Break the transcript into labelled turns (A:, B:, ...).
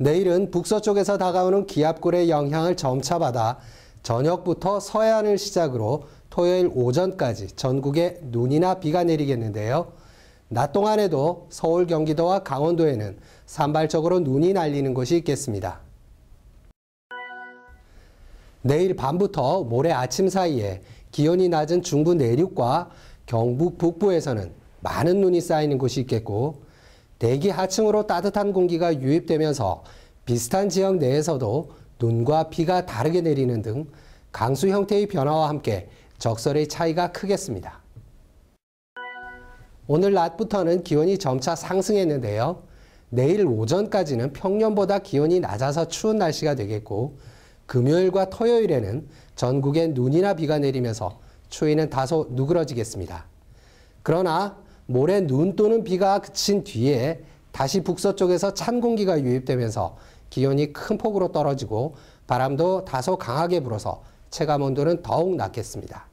A: 내일은 북서쪽에서 다가오는 기압골의 영향을 점차 받아 저녁부터 서해안을 시작으로 토요일 오전까지 전국에 눈이나 비가 내리겠는데요. 낮 동안에도 서울, 경기도와 강원도에는 산발적으로 눈이 날리는 곳이 있겠습니다. 내일 밤부터 모레 아침 사이에 기온이 낮은 중부 내륙과 경북 북부에서는 많은 눈이 쌓이는 곳이 있겠고 대기 하층으로 따뜻한 공기가 유입되면서 비슷한 지역 내에서도 눈과 비가 다르게 내리는 등 강수 형태의 변화와 함께 적설의 차이가 크겠습니다. 오늘 낮부터는 기온이 점차 상승했는데요. 내일 오전까지는 평년보다 기온이 낮아서 추운 날씨가 되겠고 금요일과 토요일에는 전국에 눈이나 비가 내리면서 추위는 다소 누그러지겠습니다. 그러나 모레 눈 또는 비가 그친 뒤에 다시 북서쪽에서 찬 공기가 유입되면서 기온이 큰 폭으로 떨어지고 바람도 다소 강하게 불어서 체감 온도는 더욱 낮겠습니다.